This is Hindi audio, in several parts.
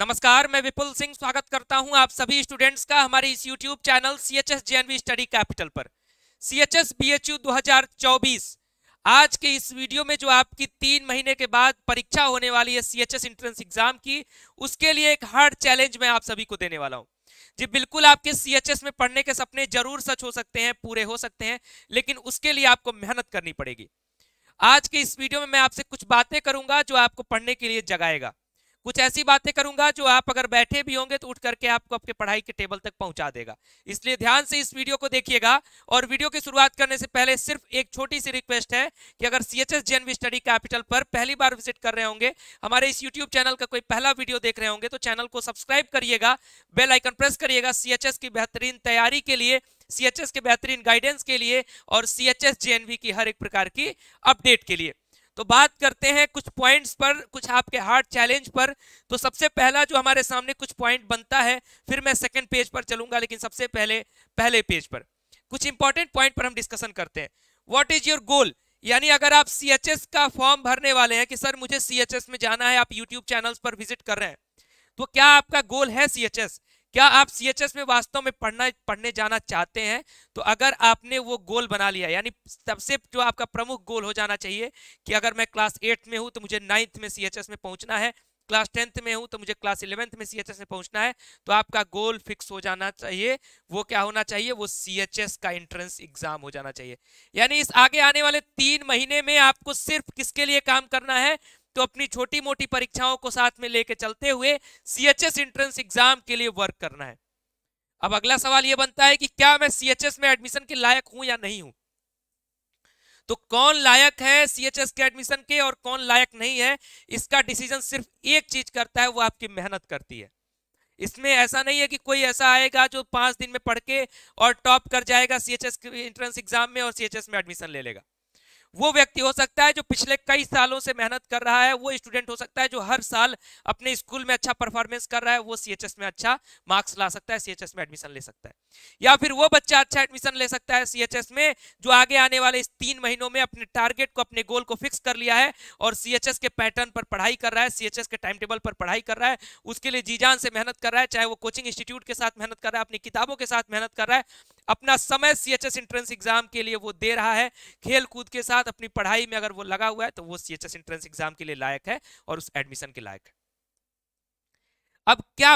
नमस्कार मैं विपुल सिंह स्वागत करता हूं आप सभी स्टूडेंट्स का हमारे इस YouTube channel C H study capital पर सी एच एस आज के इस वीडियो में जो आपकी तीन महीने के बाद परीक्षा होने वाली है C H S entrance exam की उसके लिए एक हार्ड चैलेंज मैं आप सभी को देने वाला हूँ जी बिल्कुल आपके सी एच एस में पढ़ने के सपने जरूर सच हो सकते हैं पूरे हो सकते हैं लेकिन उसके लिए आपको मेहनत करनी पड़ेगी आज के इस वीडियो में मैं आपसे कुछ बातें करूंगा जो आपको पढ़ने के लिए जगाएगा कुछ ऐसी बातें करूंगा जो आप अगर बैठे भी होंगे तो उठ करके आपको आपके पढ़ाई के टेबल तक पहुंचा देगा इसलिए ध्यान से इस वीडियो को देखिएगा और वीडियो की शुरुआत करने से पहले सिर्फ एक छोटी सी रिक्वेस्ट है कि अगर C H S J study capital पर पहली बार विजिट कर रहे होंगे हमारे इस यूट्यूब चैनल का कोई पहला वीडियो देख रहे होंगे तो चैनल को सब्सक्राइब करिएगा बेल आइकन प्रेस करिएगा सी की बेहतरीन तैयारी के लिए सी के बेहतरीन गाइडेंस के लिए और सी एच की हर एक प्रकार की अपडेट के लिए तो बात करते हैं कुछ पॉइंट्स पर कुछ आपके हार्ड चैलेंज पर तो सबसे पहला जो हमारे सामने कुछ पॉइंट बनता है फिर मैं सेकंड पेज पर चलूंगा लेकिन सबसे पहले पहले पेज पर कुछ इंपॉर्टेंट पॉइंट पर हम डिस्कशन करते हैं व्हाट इज योर गोल यानी अगर आप सी का फॉर्म भरने वाले हैं कि सर मुझे सी में जाना है आप यूट्यूब चैनल पर विजिट कर रहे हैं तो क्या आपका गोल है सी क्या आप सी एच एस में वास्तव में पढ़ना पढ़ने जाना चाहते हैं तो अगर आपने वो गोल बना लिया यानी सबसे जो आपका प्रमुख गोल हो जाना चाहिए कि अगर मैं क्लास एट में हूँ तो मुझे नाइन्थ में सी में पहुँचना है क्लास टेंथ में हूँ तो मुझे क्लास इलेवेंथ में सी एच एस में पहुँचना है तो आपका गोल फिक्स हो जाना चाहिए वो क्या होना चाहिए वो सी एच एस का एंट्रेंस एग्जाम हो जाना चाहिए यानी इस आगे आने वाले तीन महीने में आपको सिर्फ किसके लिए काम करना है तो अपनी छोटी मोटी परीक्षाओं को साथ में लेके चलते हुए सीएचएस एंट्रेंस एग्जाम के लिए वर्क करना है अब अगला सवाल यह बनता है कि क्या मैं सीएचएस में एडमिशन के लायक हूं या नहीं हूं तो कौन लायक है सीएचएस के एडमिशन के और कौन लायक नहीं है इसका डिसीजन सिर्फ एक चीज करता है वो आपकी मेहनत करती है इसमें ऐसा नहीं है कि कोई ऐसा आएगा जो पांच दिन में पढ़ के और टॉप कर जाएगा सीएचएस एंट्रेंस एग्जाम में और सीएचएस में एडमिशन ले लेगा वो व्यक्ति हो सकता है जो पिछले कई सालों से मेहनत कर रहा है वो स्टूडेंट हो सकता है जो हर साल अपने स्कूल में अच्छा परफॉर्मेंस कर रहा है वो सी में अच्छा मार्क्स ला सकता है सी में एडमिशन ले सकता है या फिर वो बच्चा अच्छा एडमिशन ले सकता है सी में जो आगे आने वाले इस तीन महीनों में अपने टारगेट को अपने गोल को फिक्स कर लिया है और सी के पैटर्न पर पढ़ाई कर रहा है सी के टाइम टेबल पर पढ़ाई कर रहा है उसके लिए जीजान से मेहनत कर रहा है चाहे वो कोचिंग इंस्टीट्यूट के साथ मेहनत कर रहा है अपनी किताबों के साथ मेहनत कर रहा है अपना समय सी एच एस एग्जाम के लिए वो दे रहा है खेल कूद के साथ साथ अपनी पढ़ाई में अगर वो लगा हुआ है तो वो C H S entrance exam के लिए लायक है और उस एडमिशन के लायक है अब क्या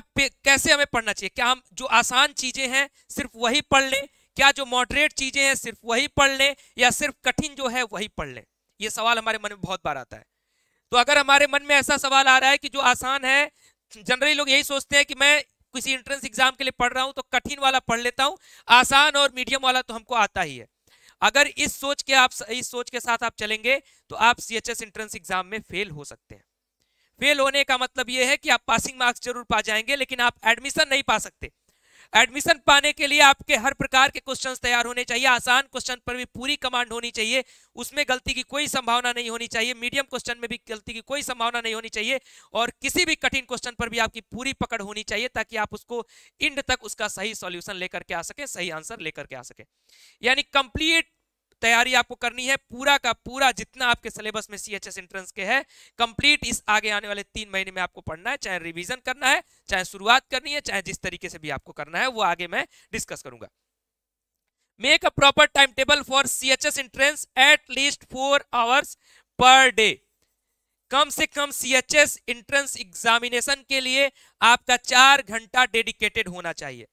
कैसे हमें पढ़ना चाहिए क्या हम जो आसान चीजें हैं सिर्फ वही पढ़ लें क्या जो मॉडरेट चीजें हैं सिर्फ वही पढ़ लें या सिर्फ कठिन जो है वही पढ़ लें ये सवाल हमारे मन में बहुत बार आता है तो अगर हमारे मन में ऐसा सवाल आ रहा है कि जो आसान है जनरली लोग यही सोचते हैं कि मैं किसी एंट्रेंस एग्जाम के लिए पढ़ रहा हूं तो कठिन वाला पढ़ लेता हूं आसान और मीडियम वाला तो हमको आता ही है अगर इस सोच के आप इस सोच के साथ आप चलेंगे तो आप C H S entrance exam में फेल हो सकते हैं फेल होने का मतलब यह है कि आप पासिंग मार्क्स जरूर पा जाएंगे लेकिन आप एडमिशन नहीं पा सकते एडमिशन पाने के लिए आपके हर प्रकार के क्वेश्चन तैयार होने चाहिए आसान क्वेश्चन पर भी पूरी कमांड होनी चाहिए उसमें गलती की कोई संभावना नहीं होनी चाहिए मीडियम क्वेश्चन में भी गलती की कोई संभावना नहीं होनी चाहिए और किसी भी कठिन क्वेश्चन पर भी आपकी पूरी पकड़ होनी चाहिए ताकि आप उसको इंड तक उसका सही सोल्यूशन लेकर के आ सके सही आंसर लेकर के आ सके यानी कंप्लीट तैयारी आपको करनी है पूरा का पूरा जितना आपके सिलेबस में सीएचएस एंट्रेंस के है कंप्लीट इस आगे आने वाले तीन महीने में आपको पढ़ना है चाहे रिवीजन करना है चाहे शुरुआत करनी है चाहे जिस तरीके से भी आपको करना है वो आगे मैं डिस्कस करूंगा make a proper time table for C H S entrance at least four hours per day कम से कम C H S entrance examination के लिए आपका चार घंटा डेडिकेटेड होना चाहिए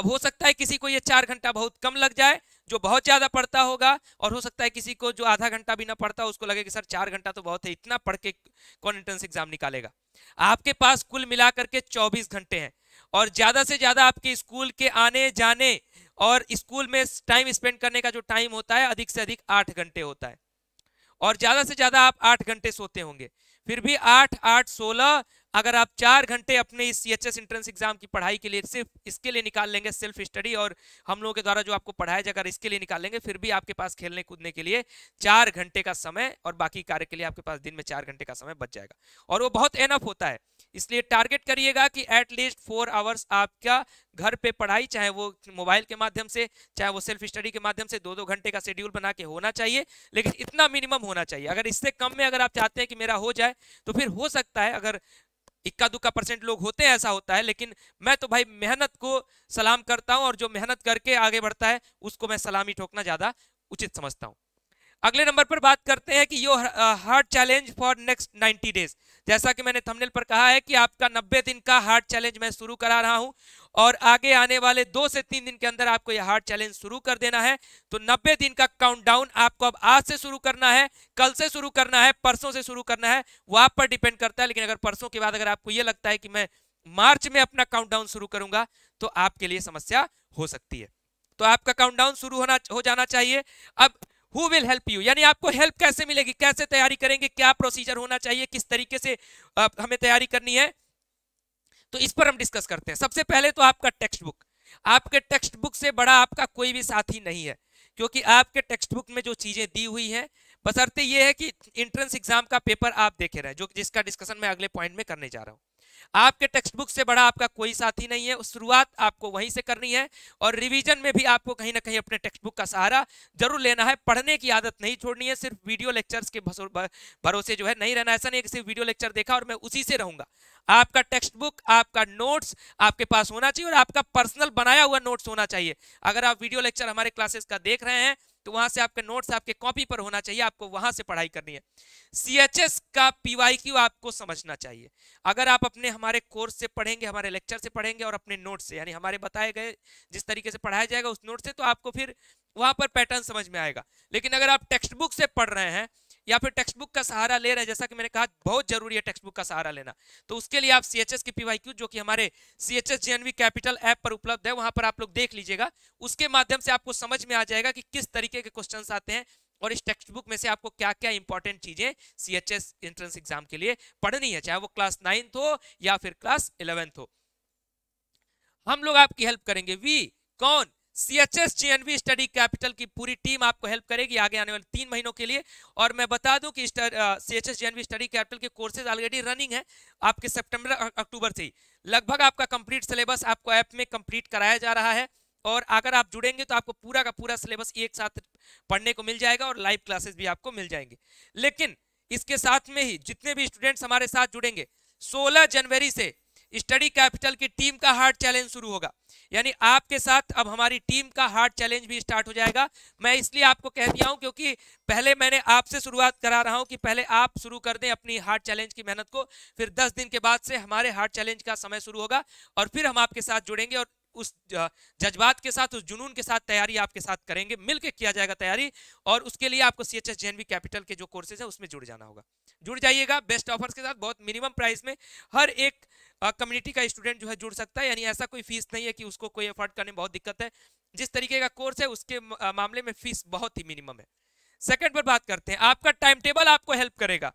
अब हो सकता है किसी को ये चार घंटा बहुत कम लग जाए जो बहुत ज़्यादा पढ़ता होगा और हो सकता है किसी को जो आधा घंटा भी ना पढ़ता उसको लगे कि सर चार घंटा तो बहुत है इतना पढ़ के कौन एंट्रेंस एग्जाम निकालेगा आपके पास कुल मिला करके चौबीस घंटे हैं और ज़्यादा से ज़्यादा आपके स्कूल के आने जाने और स्कूल में टाइम स्पेंड करने का जो टाइम होता है अधिक से अधिक आठ घंटे होता है और ज़्यादा से ज़्यादा आप आठ घंटे सोते होंगे फिर भी आठ आठ सोलह अगर आप चार घंटे अपने इस सीएचएस एंट्रेंस एग्जाम की पढ़ाई के लिए सिर्फ इसके लिए निकाल लेंगे सेल्फ स्टडी और हम लोगों के द्वारा जो आपको पढ़ाया जाएगा इसके लिए निकाल लेंगे फिर भी आपके पास खेलने कूदने के लिए चार घंटे का समय और बाकी कार्य के लिए आपके पास दिन में चार घंटे का समय बच जाएगा और वो बहुत एनफ होता है इसलिए टारगेट करिएगा कि एटलीस्ट फोर आवर्स आपका घर पे पढ़ाई चाहे वो मोबाइल के माध्यम से चाहे वो सेल्फ स्टडी के माध्यम से दो दो घंटे का शेड्यूल बना के होना चाहिए लेकिन इतना मिनिमम होना चाहिए अगर इससे कम में अगर आप चाहते हैं कि मेरा हो जाए तो फिर हो सकता है अगर इक्का दुक्का परसेंट लोग होते हैं ऐसा होता है लेकिन मैं तो भाई मेहनत को सलाम करता हूँ और जो मेहनत करके आगे बढ़ता है उसको मैं सलामी ठोकना ज़्यादा उचित समझता हूँ अगले नंबर पर बात करते हैं कि your hard challenge for next ninety days जैसा कि मैंने थंबनेल पर कहा है कि आपका नब्बे दिन का हार्ड चैलेंज मैं शुरू करा रहा हूं और आगे आने वाले दो से तीन दिन के अंदर आपको यह हार्ड चैलेंज शुरू कर देना है तो नब्बे दिन का काउंटडाउन आपको अब आज से शुरू करना है कल से शुरू करना है परसों से शुरू करना है वो आप पर डिपेंड करता है लेकिन अगर परसों के बाद अगर आपको ये लगता है कि मैं मार्च में अपना काउंटडाउन शुरू करूंगा तो आपके लिए समस्या हो सकती है तो आपका काउंटडाउन शुरू होना हो जाना चाहिए अब हु विल हेल्प यू यानी आपको हेल्प कैसे मिलेगी कैसे तैयारी करेंगे क्या प्रोसीजर होना चाहिए किस तरीके से आप हमें तैयारी करनी है तो इस पर हम डिस्कस करते हैं सबसे पहले तो आपका टेक्स्ट बुक आपके टेक्स्ट बुक से बड़ा आपका कोई भी साथी नहीं है क्योंकि आपके टेक्स्ट बुक में जो चीज़ें दी हुई हैं बसरते ये है कि इंट्रेंस एग्जाम का पेपर आप देखे रहे जो जिसका डिस्कशन मैं अगले पॉइंट में करने जा रहा हूँ आपके टेक्स्ट बुक से बड़ा आपका कोई साथी नहीं है शुरुआत आपको वहीं से करनी है और रिवीजन में भी आपको कहीं ना कहीं अपने टेक्स्ट बुक का सहारा जरूर लेना है पढ़ने की आदत नहीं छोड़नी है सिर्फ वीडियो लेक्चर्स के भरोसे जो है नहीं रहना ऐसा नहीं है सिर्फ वीडियो लेक्चर देखा और मैं उसी से रहूंगा आपका टेक्स्ट बुक आपका नोट्स आपके पास होना चाहिए और आपका पर्सनल बनाया हुआ नोट्स होना चाहिए अगर आप वीडियो लेक्चर हमारे क्लासेस का देख रहे हैं तो वहां से आपके नोट्स आपके कॉपी पर होना चाहिए आपको वहां से पढ़ाई करनी है सी एच एस का पी वाई क्यू आपको समझना चाहिए अगर आप अपने हमारे कोर्स से पढ़ेंगे हमारे लेक्चर से पढ़ेंगे और अपने नोट से यानी हमारे बताए गए जिस तरीके से पढ़ाया जाएगा उस नोट से तो आपको फिर वहां पर पैटर्न समझ में आएगा लेकिन अगर आप टेक्स्ट बुक से पढ़ रहे हैं या फिर टेक्स्ट बुक का सहारा ले रहे हैं जैसा कि मैंने कहा बहुत जरूरी है टेक्स्ट बुक का सहारा लेना तो उसके लिए आप सी एच एस की पी वाई क्यू जो कि हमारे C H S J N V capital app पर उपलब्ध है वहां पर आप लोग देख लीजिएगा उसके माध्यम से आपको समझ में आ जाएगा कि किस तरीके के क्वेश्चन आते हैं और इस टेक्स्ट बुक में से आपको क्या क्या इंपॉर्टेंट चीजें C H S entrance exam के लिए पढ़नी है चाहे वो क्लास नाइन्थ हो या फिर क्लास इलेवेंथ हो हम लोग आपकी हेल्प करेंगे वी कौन सीएचएस जीएनवी स्टडी कैपिटल की पूरी टीम आपको हेल्प करेगी आगे आने वाले तीन महीनों के लिए और मैं बता दूं कि सीएचएस जीएनवी स्टडी कैपिटल के कोर्सेज ऑलरेडी रनिंग है आपके सितंबर अक्टूबर से ही लगभग आपका कंप्लीट सिलेबस आपको ऐप में कंप्लीट कराया जा रहा है और अगर आप जुड़ेंगे तो आपको पूरा का पूरा सिलेबस एक साथ पढ़ने को मिल जाएगा और लाइव क्लासेस भी आपको मिल जाएंगे लेकिन इसके साथ में ही जितने भी स्टूडेंट्स हमारे साथ जुड़ेंगे सोलह जनवरी से स्टडी कैपिटल की टीम का हार्ड चैलेंज शुरू होगा यानी आपके साथ अब हमारी टीम का हार्ड चैलेंज भी स्टार्ट हो जाएगा मैं इसलिए आपको कह दिया हूं क्योंकि पहले मैंने आपसे शुरुआत करा रहा हूं कि पहले आप शुरू कर दें अपनी हार्ड चैलेंज की मेहनत को फिर दस दिन के बाद से हमारे हार्ड चैलेंज का समय शुरू होगा और फिर हम आपके साथ जुड़ेंगे और उस जज्बात के साथ उस जुनून के साथ तैयारी आपके साथ करेंगे मिलकर किया जाएगा तैयारी और उसके लिए आपको सी एच एस कैपिटल के जो कोर्सेज है उसमें जुड़ जाना होगा जुड़ जाइएगा बेस्ट ऑफर्स के साथ बहुत मिनिमम प्राइस में हर एक कम्युनिटी का स्टूडेंट जो है जुड़ सकता है यानी ऐसा कोई फीस नहीं है कि उसको कोई अफोर्ड करने में बहुत दिक्कत है जिस तरीके का कोर्स है उसके मामले में फीस बहुत ही मिनिमम है सेकेंड पर बात करते हैं आपका टाइम टेबल आपको हेल्प करेगा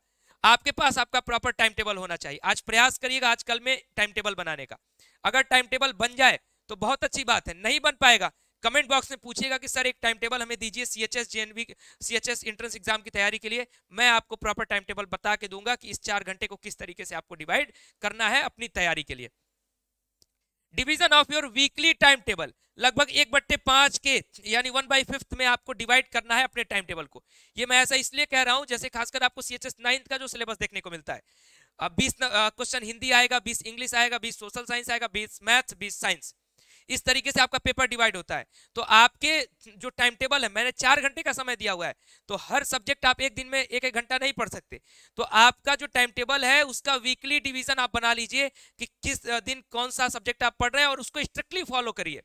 आपके पास आपका प्रॉपर टाइम टेबल होना चाहिए आज प्रयास करिएगा आजकल में टाइम टेबल बनाने का अगर टाइम टेबल बन जाए तो बहुत अच्छी बात है नहीं बन पाएगा कमेंट बॉक्स में पूछिएगा कि सर एक टाइम टेबल हमें दीजिए C H S J N C H S entrance exam की तैयारी के लिए मैं आपको प्रॉपर टाइम टेबल बता के दूंगा कि इस चार घंटे को किस तरीके से आपको डिवाइड करना है अपनी तैयारी के लिए division of your weekly time table लगभग एक बट्टे पांच के यानी वन बाई फिफ्थ में आपको डिवाइड करना है अपने टाइम टेबल को ये मैं ऐसा इसलिए कह रहा हूं जैसे खासकर आपको सी एच एस नाइन्थ का जो सिलेबस देखने को मिलता है बीस क्वेश्चन हिंदी आएगा बीस इंग्लिश आएगा बीस सोशल साइंस आएगा बीस मैथ्स बीस साइंस इस तरीके से आपका पेपर डिवाइड होता है तो आपके जो टाइम टेबल है मैंने चार घंटे का समय दिया हुआ है तो हर सब्जेक्ट आप एक दिन में एक एक घंटा नहीं पढ़ सकते तो आपका जो टाइम टेबल है उसका वीकली डिवीजन आप बना लीजिए कि किस दिन कौन सा सब्जेक्ट आप पढ़ रहे हैं और उसको स्ट्रिक्टली फॉलो करिए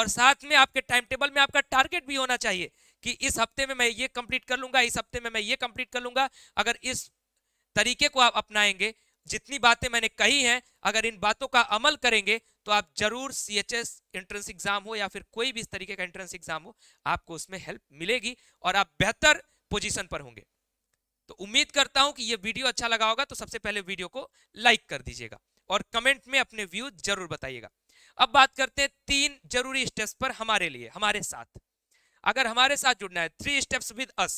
और साथ में आपके टाइम टेबल में आपका टारगेट भी होना चाहिए कि इस हफ्ते में मैं ये कंप्लीट कर लूंगा इस हफ्ते में मैं ये कंप्लीट कर लूंगा अगर इस तरीके को आप अपनाएंगे जितनी बातें मैंने कही हैं अगर इन बातों का अमल करेंगे तो आप जरूर C H S entrance exam हो या फिर कोई भी इस तरीके का एंट्रेंस एग्जाम हो आपको उसमें हेल्प मिलेगी और आप बेहतर पोजीशन पर होंगे तो उम्मीद करता हूं कि ये वीडियो अच्छा लगा होगा तो सबसे पहले वीडियो को लाइक कर दीजिएगा और कमेंट में अपने व्यू जरूर बताइएगा अब बात करते हैं तीन जरूरी स्टेप्स पर हमारे लिए हमारे साथ अगर हमारे साथ जुड़ना है थ्री स्टेप्स विद अस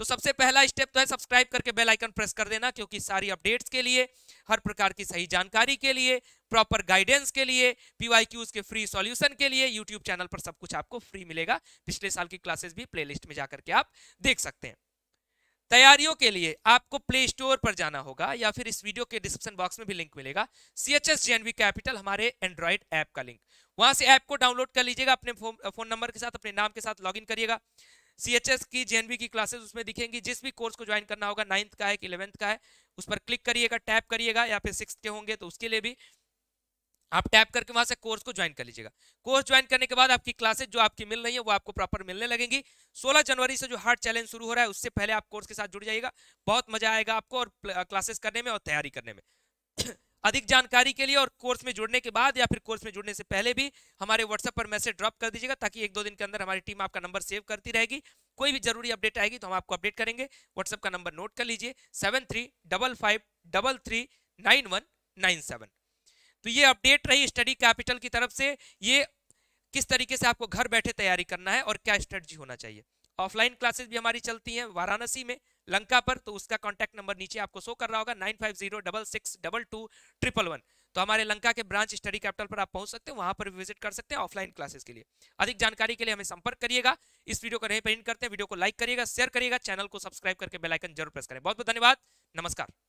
तो सबसे पहला स्टेप तो है सब्सक्राइब करके बेल आइकन प्रेस कर देना क्योंकि सारी अपडेट्स के लिए हर प्रकार की सही जानकारी के लिए प्रॉपर गाइडेंस के लिए पीवाईक्यूज के फ्री सॉल्यूशन के लिए यूट्यूब चैनल पर सब कुछ आपको फ्री मिलेगा पिछले साल की क्लासेस भी प्ले में जाकर के आप देख सकते हैं तैयारियों के लिए आपको प्ले स्टोर पर जाना होगा या फिर इस वीडियो के डिस्क्रिप्शन बॉक्स में भी लिंक मिलेगा C H S JNV capital हमारे एंड्रॉइड ऐप का लिंक वहां से ऐप को डाउनलोड कर लीजिएगा अपने फोन नंबर के साथ अपने नाम के साथ लॉगिन करिएगा सी एच एस की जेएनबी की क्लासेस उसमें दिखेंगी जिस भी कोर्स को ज्वाइन करना होगा नाइन्थ का है कि इलेवंथ का है उस पर क्लिक करिएगा टैप करिएगा या फिर सिक्स के होंगे तो उसके लिए भी आप टैप करके वहां से कोर्स को ज्वाइन कर लीजिएगा कोर्स ज्वाइन करने के बाद आपकी क्लासेस जो आपकी मिल रही है वो आपको प्रॉपर मिलने लगेंगी 16 जनवरी से जो हार्ड चैलेंज शुरू हो रहा है उससे पहले आप कोर्स के साथ जुड़ जाइएगा बहुत मजा आएगा आपको और क्लासेस करने में और तैयारी करने में अधिक जानकारी के लिए और कोर्स में जुड़ने के बाद या फिर कोर्स में जुड़ने से पहले भी हमारे व्हाट्सएप पर मैसेज ड्रॉप कर दीजिएगा ताकि एक दो दिन के अंदर हमारी टीम आपका नंबर सेव करती रहेगी कोई भी जरूरी अपडेट आएगी तो हम आपको अपडेट करेंगे व्हाट्सएप का नंबर नोट कर लीजिए seven three double five double three nine one nine seven तो ये अपडेट रही स्टडी कैपिटल की तरफ से ये किस तरीके से आपको घर बैठे तैयारी करना है और क्या स्ट्रेटजी होना चाहिए ऑफलाइन क्लासेस भी हमारी चलती हैं वाराणसी में लंका पर तो उसका कॉन्टैक्ट नंबर नीचे आपको शो कर रहा होगा nine five zero double six double two triple one तो हमारे लंका के ब्रांच स्टडी कैपिटल पर आप पहुंच सकते हैं वहां पर भी विजिट कर सकते हैं ऑफलाइन क्लासेस के लिए अधिक जानकारी के लिए हमें संपर्क करिएगा इस वीडियो को यहीं पर करते हैं वीडियो को लाइक करिएगा शेयर करिएगा चैनल को सब्सक्राइब करके बेलाइकन जरूर प्रेस करें बहुत बहुत धन्यवाद नमस्कार